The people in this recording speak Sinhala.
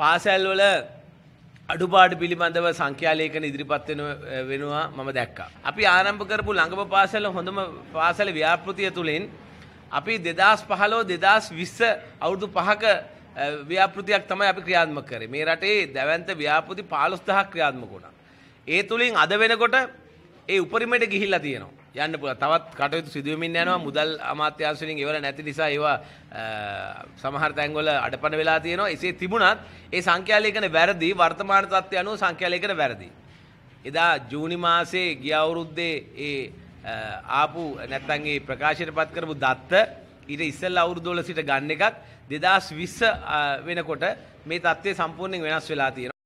පාසැල්වල අඩුපාඩු පිළිබඳව සංඛ්‍යාලේකන ඉදිරිපත් වෙනවා මම දැක්කා. අපි ආරම්භ කරපු ළඟම පාසල හොඳම පාසල ව්‍යාපෘතිය තුළින් අපි 2015 2020 අවුරුදු 5ක ව්‍යාපෘතියක් තමයි අපි ක්‍රියාත්මක කරේ. මේ රටේ දැවැන්ත ව්‍යාපෘති 15000ක් ක්‍රියාත්මක වුණා. ඒ තුලින් අද වෙනකොට ඒ උපරිමයට ගිහිල්ලා තියෙනවා. යන්න පුළුවන්. තවත් කටයුතු සිදුවෙමින් යනවා. මුදල් අමාත්‍යාංශ වලින් ඉවර නැති නිසා ඒවා සමහර තැන්වල අඩපණ වෙලා තියෙනවා. එසේ තිබුණත් ඒ සංඛ්‍යාලේඛන වැරදි වර්තමාන තත්ත්වය අනුව සංඛ්‍යාලේඛන වැරදි. එදා ජූනි මාසේ ගිය අවුරුද්දේ ඒ ආපු නැත්තන් ඒ ප්‍රකාශයට පත් කරපු දත්ත ඊට ඉස්සෙල්ලා අවුරුදු 12 සිට ගන්න එකක් 2020 වෙනකොට මේ தත්ත්වය සම්පූර්ණයෙන් වෙනස් වෙලා තියෙනවා.